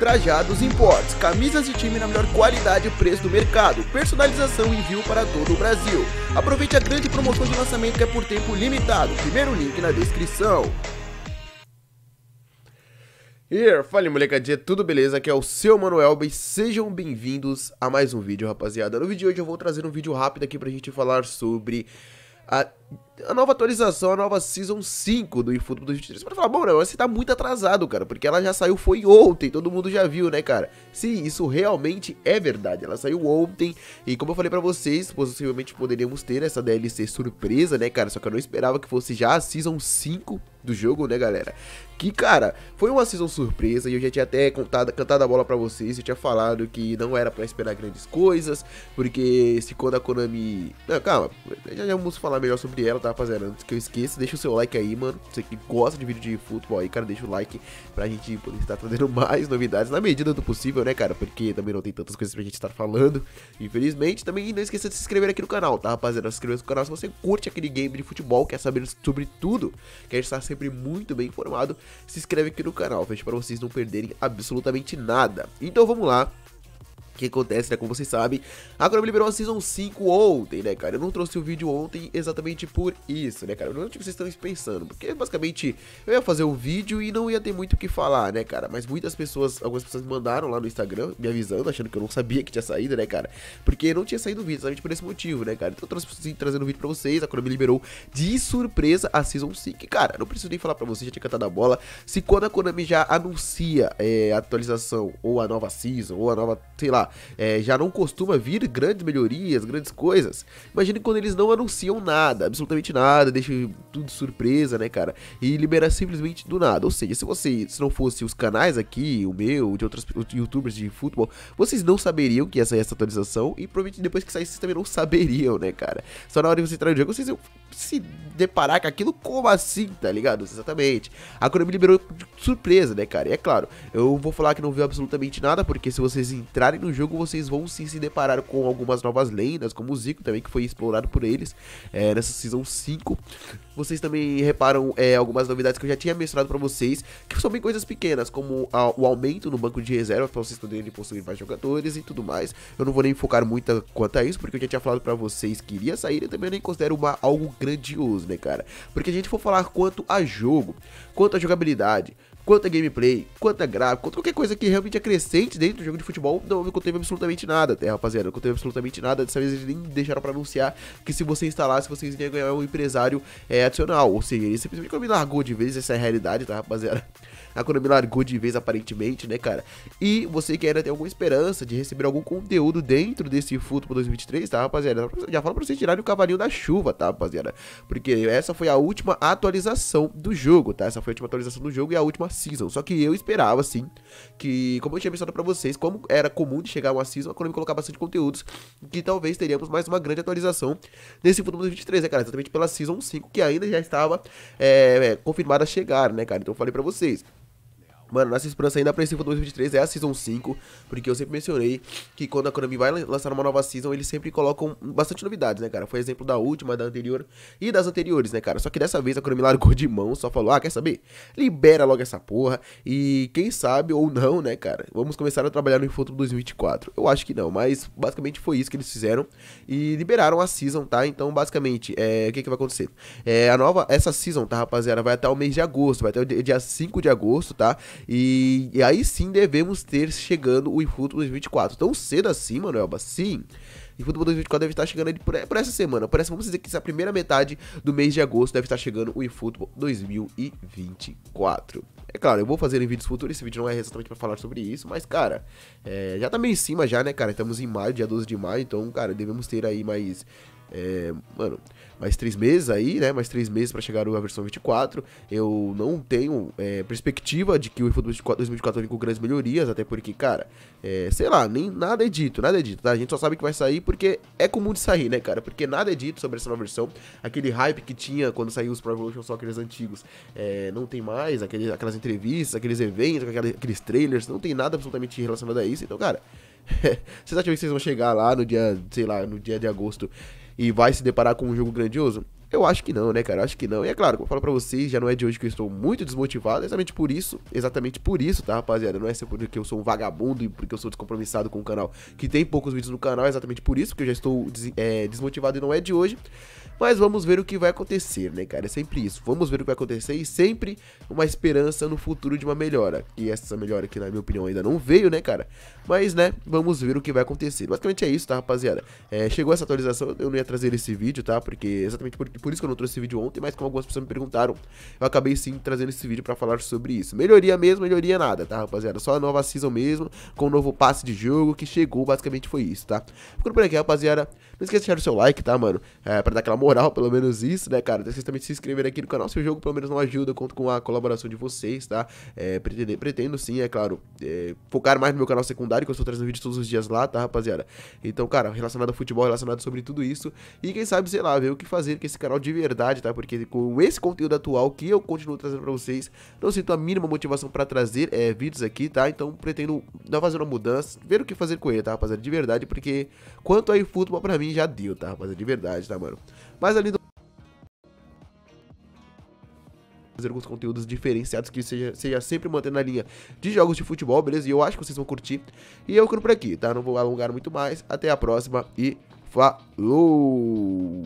trajados, imports, camisas de time na melhor qualidade e preço do mercado, personalização e envio para todo o Brasil. Aproveite a grande promoção de lançamento que é por tempo limitado. Primeiro link na descrição. E fale molecadinha, tudo beleza? Aqui é o seu Manuel e sejam bem-vindos a mais um vídeo, rapaziada. No vídeo de hoje eu vou trazer um vídeo rápido aqui pra gente falar sobre a a nova atualização, a nova Season 5 do eFootball 2023. Pra falar, bom, né você tá muito atrasado, cara, porque ela já saiu foi ontem, todo mundo já viu, né, cara? Sim, isso realmente é verdade, ela saiu ontem, e como eu falei pra vocês, possivelmente poderíamos ter essa DLC surpresa, né, cara? Só que eu não esperava que fosse já a Season 5 do jogo, né, galera? Que, cara, foi uma season surpresa e eu já tinha até contado, cantado a bola para vocês, eu tinha falado que não era para esperar grandes coisas, porque se quando a Konami... Não, calma, já vamos falar melhor sobre sobre ela, tá, rapaziada? Antes que eu esqueça, deixa o seu like aí, mano. Você que gosta de vídeo de futebol aí, cara, deixa o like pra gente poder estar trazendo mais novidades na medida do possível, né, cara? Porque também não tem tantas coisas pra gente estar falando, infelizmente. Também não esqueça de se inscrever aqui no canal, tá, rapaziada? Se inscrever no canal se você curte aquele game de futebol, quer saber sobre tudo, quer estar sempre muito bem informado, se inscreve aqui no canal, fecha pra vocês não perderem absolutamente nada. Então vamos lá que acontece, né? Como vocês sabem, a Konami liberou a Season 5 ontem, né, cara? Eu não trouxe o vídeo ontem exatamente por isso, né, cara? Eu não sei o que vocês estão pensando, porque basicamente eu ia fazer um vídeo e não ia ter muito o que falar, né, cara? Mas muitas pessoas, algumas pessoas mandaram lá no Instagram, me avisando, achando que eu não sabia que tinha saído, né, cara? Porque não tinha saído o vídeo, exatamente por esse motivo, né, cara? Então eu trouxe sim, trazendo o vídeo pra vocês, a Konami liberou de surpresa a Season 5. cara, não preciso nem falar pra vocês, já tinha cantado a bola, se quando a Konami já anuncia é, a atualização, ou a nova Season, ou a nova, sei lá, é, já não costuma vir grandes melhorias, grandes coisas. Imagine quando eles não anunciam nada, absolutamente nada, deixam tudo surpresa, né, cara? E libera simplesmente do nada. Ou seja, se você, se não fosse os canais aqui, o meu, de outros youtubers de futebol, vocês não saberiam que essa sair essa atualização e provavelmente depois que saísse vocês também não saberiam, né, cara? Só na hora de você entrar no jogo, vocês iam se deparar com aquilo como assim, tá ligado? Exatamente. A Konami me liberou de surpresa, né, cara? E é claro, eu vou falar que não viu absolutamente nada, porque se vocês entrarem no jogo, jogo vocês vão sim se deparar com algumas novas lendas, como o Zico também, que foi explorado por eles é, nessa Season 5. Vocês também reparam é, algumas novidades que eu já tinha mencionado para vocês, que são bem coisas pequenas, como a, o aumento no banco de reserva, para vocês poderem possuir mais jogadores e tudo mais. Eu não vou nem focar muito quanto a isso, porque eu já tinha falado para vocês que iria sair, e também nem considero uma, algo grandioso, né, cara? Porque a gente for falar quanto a jogo, quanto a jogabilidade, quanto a gameplay, quanto a gráfico, quanto qualquer coisa que realmente acrescente dentro do jogo de futebol, não conteve absolutamente nada, até, tá, rapaziada. Não conteve absolutamente nada. Dessa vez eles nem deixaram pra anunciar que se você instalasse, vocês iam ganhar um empresário é, adicional. Ou seja, ele simplesmente me largou de vez essa é realidade, tá, rapaziada? A Konami largou de vez, aparentemente, né, cara? E você que ainda tem alguma esperança de receber algum conteúdo dentro desse futebol 2023, tá, rapaziada? Já fala pra vocês tirarem o cavalinho da chuva, tá, rapaziada? Porque essa foi a última atualização do jogo, tá? Essa foi a última atualização do jogo e a última season. Só que eu esperava, assim, que, como eu tinha mencionado pra vocês, como era comum de chegar uma season, a Konami colocar bastante conteúdos, que talvez teríamos mais uma grande atualização nesse futebol 2023, né, cara? Exatamente pela season 5, que ainda já estava é, é, confirmada a chegar, né, cara? Então eu falei pra vocês. Mano, nossa esperança ainda pra esse 2023 é a Season 5, porque eu sempre mencionei que quando a Konami vai lançar uma nova Season, eles sempre colocam bastante novidades, né, cara? Foi exemplo da última, da anterior e das anteriores, né, cara? Só que dessa vez a Konami largou de mão, só falou, ah, quer saber? Libera logo essa porra e quem sabe ou não, né, cara? Vamos começar a trabalhar no futuro 2024. Eu acho que não, mas basicamente foi isso que eles fizeram e liberaram a Season, tá? Então, basicamente, é, o que que vai acontecer? É, a nova, essa Season, tá, rapaziada, vai até o mês de agosto, vai até o dia 5 de agosto, tá? E, e aí sim devemos ter chegando o efootball 2024. Tão cedo assim, Manuel Sim. E Futebol 2024 deve estar chegando ali por, por, essa semana. Por essa, vamos dizer que essa primeira metade do mês de agosto deve estar chegando o eFootball 2024. É claro, eu vou fazer em vídeos futuros, esse vídeo não é exatamente para falar sobre isso, mas, cara, é, já tá meio em cima já, né, cara? Estamos em maio, dia 12 de maio, então, cara, devemos ter aí mais é, mano, mais três meses aí, né? Mais três meses para chegar a versão 24. Eu não tenho é, perspectiva de que o iPhone 2024 venha com grandes melhorias, até porque, cara, é, sei lá, nem nada é dito, nada é dito, tá? A gente só sabe que vai sair porque é comum de sair, né, cara? Porque nada é dito sobre essa nova versão. Aquele hype que tinha quando saiu os Pro Evolution Soccer antigos, é, não tem mais. Aquele, aquelas entrevistas, aqueles eventos, aqueles trailers, não tem nada absolutamente relacionado a isso. Então, cara. vocês acham que vocês vão chegar lá no dia, sei lá, no dia de agosto e vai se deparar com um jogo grandioso? Eu acho que não, né, cara? Eu acho que não. E é claro, como eu falo pra vocês, já não é de hoje que eu estou muito desmotivado, é exatamente por isso, exatamente por isso, tá, rapaziada? Não é porque eu sou um vagabundo e porque eu sou descompromissado com o canal, que tem poucos vídeos no canal, é exatamente por isso que eu já estou des é, desmotivado e não é de hoje. Mas vamos ver o que vai acontecer, né, cara? É sempre isso. Vamos ver o que vai acontecer e sempre uma esperança no futuro de uma melhora. E essa melhora aqui, na minha opinião, ainda não veio, né, cara? Mas, né, vamos ver o que vai acontecer. Basicamente é isso, tá, rapaziada? É, chegou essa atualização, eu não ia trazer esse vídeo, tá? Porque, exatamente porque por isso que eu não trouxe esse vídeo ontem, mas como algumas pessoas me perguntaram, eu acabei sim trazendo esse vídeo pra falar sobre isso. Melhoria mesmo, melhoria nada, tá, rapaziada? Só a nova season mesmo, com o um novo passe de jogo que chegou, basicamente foi isso, tá? Ficando por aqui, rapaziada. Não esqueça de deixar o seu like, tá, mano? É, pra dar aquela moral, pelo menos isso, né, cara? Vocês também se inscrever aqui no canal. Se o jogo pelo menos não ajuda, eu conto com a colaboração de vocês, tá? É, pretendo, pretendo sim, é claro, é, focar mais no meu canal secundário, que eu estou trazendo vídeos todos os dias lá, tá, rapaziada? Então, cara, relacionado ao futebol, relacionado sobre tudo isso. E quem sabe, sei lá, ver o que fazer com esse canal de verdade, tá? Porque com esse conteúdo atual que eu continuo trazendo pra vocês, não sinto a mínima motivação pra trazer é, vídeos aqui, tá? Então, pretendo dar fazer uma mudança, ver o que fazer com ele, tá, rapaziada? De verdade, porque quanto aí futebol pra mim, mim já deu, tá, rapaziada? De verdade, tá, mano? Mas além do fazer alguns conteúdos diferenciados que seja, seja sempre mantendo a linha de jogos de futebol, beleza? E eu acho que vocês vão curtir. E eu fico por aqui, tá? Não vou alongar muito mais. Até a próxima e falou!